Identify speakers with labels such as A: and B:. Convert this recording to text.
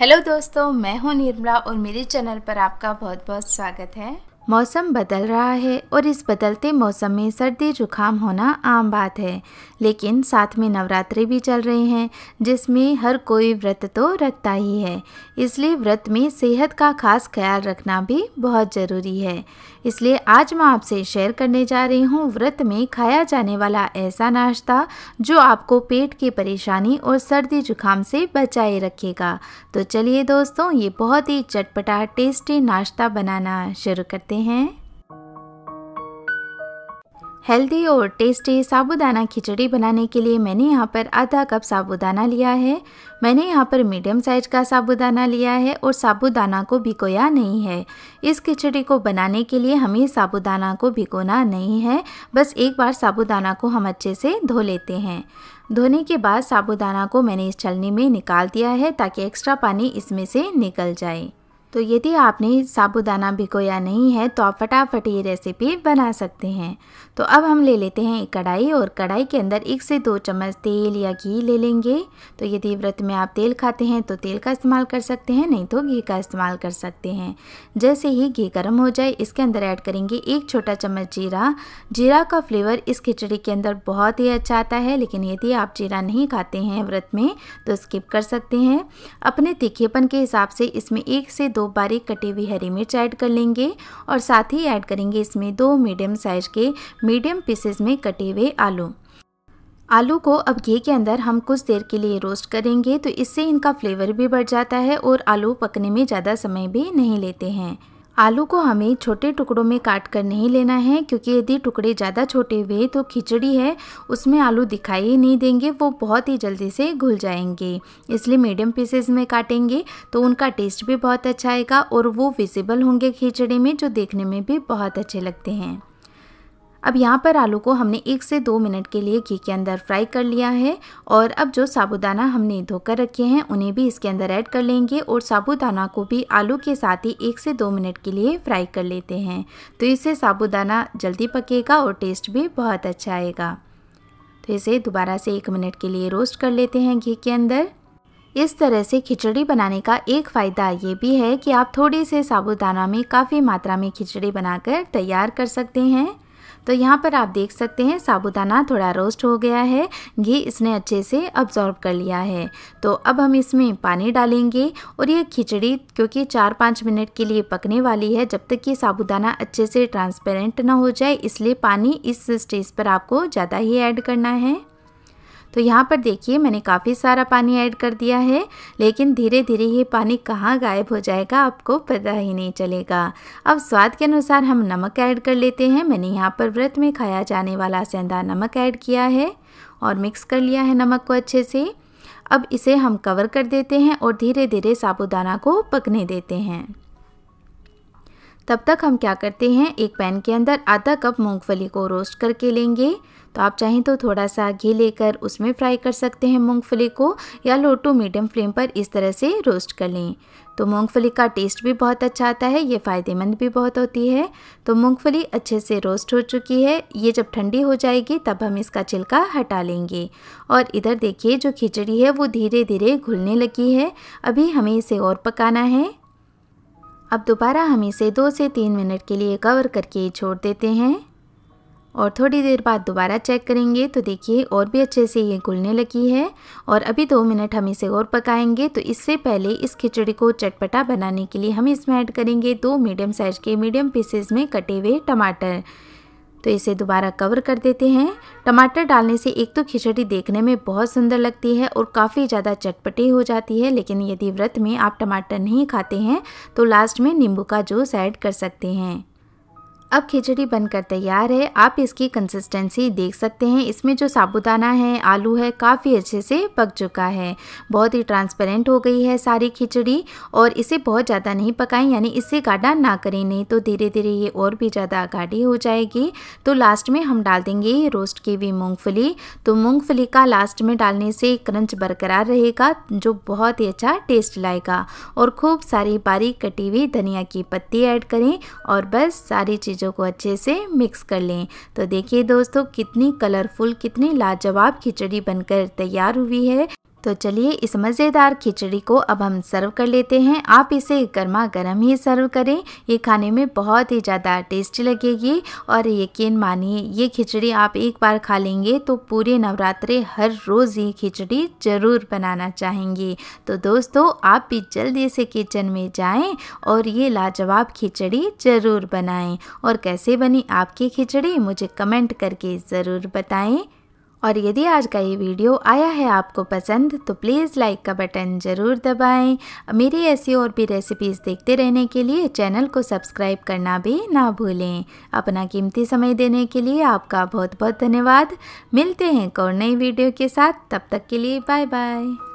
A: hello दोस्तों मैं हूं निर्मला और मेरे चैनल पर आपका बहुत बहुत स्वागत है मौसम बदल रहा है और इस बदलते मौसम में सर्दी जुकाम होना आम बात है लेकिन साथ में नवरात्रि भी चल रहे हैं जिसमें हर कोई व्रत तो रखता ही है इसलिए व्रत में सेहत का खास ख्याल रखना भी बहुत ज़रूरी है इसलिए आज मैं आपसे शेयर करने जा रही हूँ व्रत में खाया जाने वाला ऐसा नाश्ता जो आपको पेट की परेशानी और सर्दी जुकाम से बचाए रखेगा तो चलिए दोस्तों ये बहुत ही चटपटा टेस्टी नाश्ता बनाना शुरू करते करते हैं हेल्दी और टेस्टी साबुदाना खिचड़ी बनाने के लिए मैंने यहाँ पर आधा कप साबुदाना लिया है मैंने यहाँ पर मीडियम साइज का साबुदाना लिया है और साबुदाना को भिगोया नहीं है इस खिचड़ी को बनाने के लिए हमें साबुदाना को भिगोना नहीं है बस एक बार साबुदाना को हम अच्छे से धो लेते हैं धोने के बाद साबुदाना को मैंने इस छलनी में निकाल दिया है ताकि एक्स्ट्रा पानी इसमें से निकल जाए तो यदि आपने साबुदाना भिगोया नहीं है तो आप फटाफट ये रेसिपी बना सकते हैं तो अब हम ले लेते हैं एक कढ़ाई और कढ़ाई के अंदर एक से दो चम्मच तेल या घी ले लेंगे तो यदि व्रत में आप तेल खाते हैं तो तेल का इस्तेमाल कर सकते हैं नहीं तो घी का इस्तेमाल कर सकते हैं जैसे ही घी गर्म हो जाए इसके अंदर ऐड करेंगे एक छोटा चम्मच जीरा जीरा का फ्लेवर इस खिचड़ी के अंदर बहुत ही अच्छा आता है लेकिन यदि आप जीरा नहीं खाते हैं व्रत में तो स्किप कर सकते हैं अपने तीखेपन के हिसाब से इसमें एक से दो दो बारीक कटी हुई हरी मिर्च ऐड कर लेंगे और साथ ही ऐड करेंगे इसमें दो मीडियम साइज़ के मीडियम पीसेस में कटे हुए आलू आलू को अब घी के अंदर हम कुछ देर के लिए रोस्ट करेंगे तो इससे इनका फ्लेवर भी बढ़ जाता है और आलू पकने में ज़्यादा समय भी नहीं लेते हैं आलू को हमें छोटे टुकड़ों में काट कर नहीं लेना है क्योंकि यदि टुकड़े ज़्यादा छोटे हुए तो खिचड़ी है उसमें आलू दिखाई ही नहीं देंगे वो बहुत ही जल्दी से घुल जाएंगे इसलिए मीडियम पीसेस में काटेंगे तो उनका टेस्ट भी बहुत अच्छा आएगा और वो विजिबल होंगे खिचड़ी में जो देखने में भी बहुत अच्छे लगते हैं अब यहाँ पर आलू को हमने एक से दो मिनट के लिए घी के अंदर फ्राई कर लिया है और अब जो साबुदाना हमने धोकर रखे हैं उन्हें भी इसके अंदर ऐड कर लेंगे और साबुदाना को भी आलू के साथ ही एक से दो मिनट के लिए फ्राई कर लेते हैं तो इससे साबुदाना जल्दी पकेगा और टेस्ट भी बहुत अच्छा आएगा तो इसे दोबारा से एक मिनट के लिए रोस्ट कर लेते हैं घी के अंदर इस तरह से खिचड़ी बनाने का एक फ़ायदा ये भी है कि आप थोड़े से साबुदाना में काफ़ी मात्रा में खिचड़ी बनाकर तैयार कर सकते हैं तो यहाँ पर आप देख सकते हैं साबुदाना थोड़ा रोस्ट हो गया है घी इसने अच्छे से अब्जॉर्ब कर लिया है तो अब हम इसमें पानी डालेंगे और ये खिचड़ी क्योंकि चार पाँच मिनट के लिए पकने वाली है जब तक कि साबुदाना अच्छे से ट्रांसपेरेंट ना हो जाए इसलिए पानी इस स्टेज पर आपको ज़्यादा ही ऐड करना है तो यहाँ पर देखिए मैंने काफ़ी सारा पानी ऐड कर दिया है लेकिन धीरे धीरे ये पानी कहाँ गायब हो जाएगा आपको पता ही नहीं चलेगा अब स्वाद के अनुसार हम नमक ऐड कर लेते हैं मैंने यहाँ पर व्रत में खाया जाने वाला सेंधा नमक ऐड किया है और मिक्स कर लिया है नमक को अच्छे से अब इसे हम कवर कर देते हैं और धीरे धीरे साबुदाना को पकने देते हैं तब तक हम क्या करते हैं एक पैन के अंदर आधा कप मूंगफली को रोस्ट करके लेंगे तो आप चाहें तो थोड़ा सा घी लेकर उसमें फ्राई कर सकते हैं मूंगफली को या लो टू मीडियम फ्लेम पर इस तरह से रोस्ट कर लें तो मूंगफली का टेस्ट भी बहुत अच्छा आता है ये फ़ायदेमंद भी बहुत होती है तो मूंगफली अच्छे से रोस्ट हो चुकी है ये जब ठंडी हो जाएगी तब हम इसका छिलका हटा लेंगे और इधर देखिए जो खिचड़ी है वो धीरे धीरे घुलने लगी है अभी हमें इसे और पकाना है अब दोबारा हम इसे दो से तीन मिनट के लिए कवर करके छोड़ देते हैं और थोड़ी देर बाद दोबारा चेक करेंगे तो देखिए और भी अच्छे से ये घुलने लगी है और अभी दो मिनट हम इसे और पकाएंगे तो इससे पहले इस खिचड़ी को चटपटा बनाने के लिए हम इसमें ऐड करेंगे दो मीडियम साइज़ के मीडियम पीसेस में कटे हुए टमाटर तो इसे दोबारा कवर कर देते हैं टमाटर डालने से एक तो खिचड़ी देखने में बहुत सुंदर लगती है और काफ़ी ज़्यादा चटपटी हो जाती है लेकिन यदि व्रत में आप टमाटर नहीं खाते हैं तो लास्ट में नींबू का जूस ऐड कर सकते हैं अब खिचड़ी बनकर तैयार है आप इसकी कंसिस्टेंसी देख सकते हैं इसमें जो साबुदाना है आलू है काफ़ी अच्छे से पक चुका है बहुत ही ट्रांसपेरेंट हो गई है सारी खिचड़ी और इसे बहुत ज़्यादा नहीं पकाएं यानी इससे गाढ़ा ना करें नहीं तो धीरे धीरे ये और भी ज़्यादा गाढ़ी हो जाएगी तो लास्ट में हम डाल देंगे रोस्ट की हुई मूँगफली तो मूँगफली का लास्ट में डालने से क्रंच बरकरार रहेगा जो बहुत ही अच्छा टेस्ट लाएगा और खूब सारी बारीक कटी हुई धनिया की पत्ती ऐड करें और बस सारी चीज़ चीज़ों को अच्छे से मिक्स कर लें तो देखिए दोस्तों कितनी कलरफुल कितनी लाजवाब खिचड़ी बनकर तैयार हुई है तो चलिए इस मज़ेदार खिचड़ी को अब हम सर्व कर लेते हैं आप इसे गर्मा गर्म ही सर्व करें ये खाने में बहुत ही ज़्यादा टेस्टी लगेगी और यकीन मानिए ये खिचड़ी आप एक बार खा लेंगे तो पूरे नवरात्रे हर रोज़ ये खिचड़ी ज़रूर बनाना चाहेंगे तो दोस्तों आप भी जल्दी से किचन में जाएं और ये लाजवाब खिचड़ी ज़रूर बनाएँ और कैसे बनी आपकी खिचड़ी मुझे कमेंट करके ज़रूर बताएँ और यदि आज का ये वीडियो आया है आपको पसंद तो प्लीज़ लाइक का बटन ज़रूर दबाएं मेरी ऐसी और भी रेसिपीज़ देखते रहने के लिए चैनल को सब्सक्राइब करना भी ना भूलें अपना कीमती समय देने के लिए आपका बहुत बहुत धन्यवाद मिलते हैं एक और नई वीडियो के साथ तब तक के लिए बाय बाय